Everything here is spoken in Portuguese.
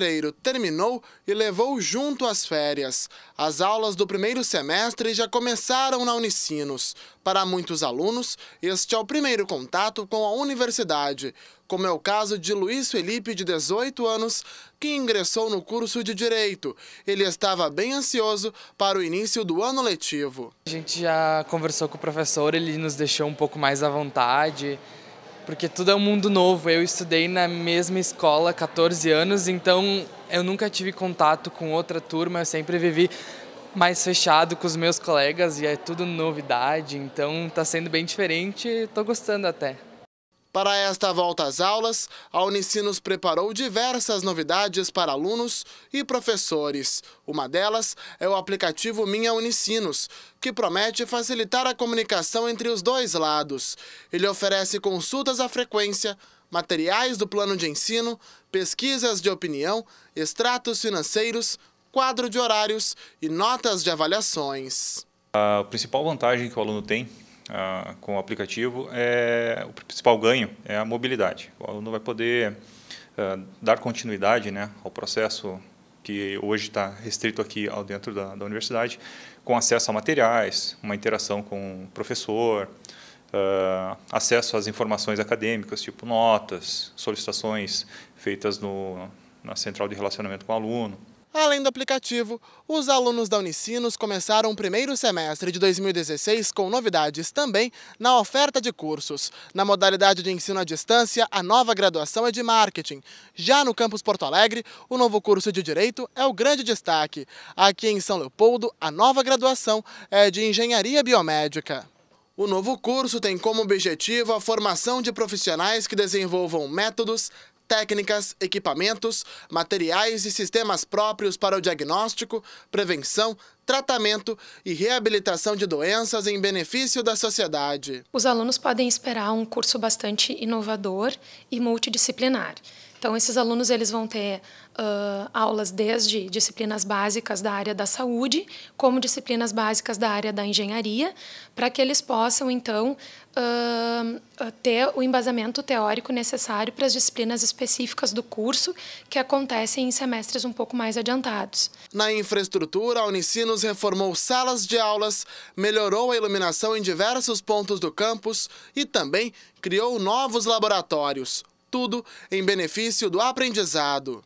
fevereiro terminou e levou junto as férias. As aulas do primeiro semestre já começaram na Unicinos. Para muitos alunos, este é o primeiro contato com a universidade, como é o caso de Luiz Felipe, de 18 anos, que ingressou no curso de Direito. Ele estava bem ansioso para o início do ano letivo. A gente já conversou com o professor, ele nos deixou um pouco mais à vontade, porque tudo é um mundo novo. Eu estudei na mesma escola 14 anos, então eu nunca tive contato com outra turma, eu sempre vivi mais fechado com os meus colegas e é tudo novidade, então está sendo bem diferente, estou gostando até. Para esta volta às aulas, a Unicinos preparou diversas novidades para alunos e professores. Uma delas é o aplicativo Minha Unicinos, que promete facilitar a comunicação entre os dois lados. Ele oferece consultas à frequência, materiais do plano de ensino, pesquisas de opinião, extratos financeiros, quadro de horários e notas de avaliações. A principal vantagem que o aluno tem ah, com o aplicativo, é, o principal ganho é a mobilidade. O aluno vai poder ah, dar continuidade né, ao processo que hoje está restrito aqui ao dentro da, da, universidade, com acesso a materiais, uma interação com o professor, ah, acesso às informações acadêmicas, tipo notas, solicitações feitas no, na central de relacionamento com o aluno. Além do aplicativo, os alunos da Unicinos começaram o primeiro semestre de 2016 com novidades também na oferta de cursos. Na modalidade de ensino à distância, a nova graduação é de marketing. Já no campus Porto Alegre, o novo curso de direito é o grande destaque. Aqui em São Leopoldo, a nova graduação é de engenharia biomédica. O novo curso tem como objetivo a formação de profissionais que desenvolvam métodos, técnicas, equipamentos, materiais e sistemas próprios para o diagnóstico, prevenção, tratamento e reabilitação de doenças em benefício da sociedade. Os alunos podem esperar um curso bastante inovador e multidisciplinar. Então, esses alunos eles vão ter uh, aulas desde disciplinas básicas da área da saúde, como disciplinas básicas da área da engenharia, para que eles possam, então, uh, ter o embasamento teórico necessário para as disciplinas específicas do curso, que acontecem em semestres um pouco mais adiantados. Na infraestrutura, a Unicinos reformou salas de aulas, melhorou a iluminação em diversos pontos do campus e também criou novos laboratórios tudo em benefício do aprendizado.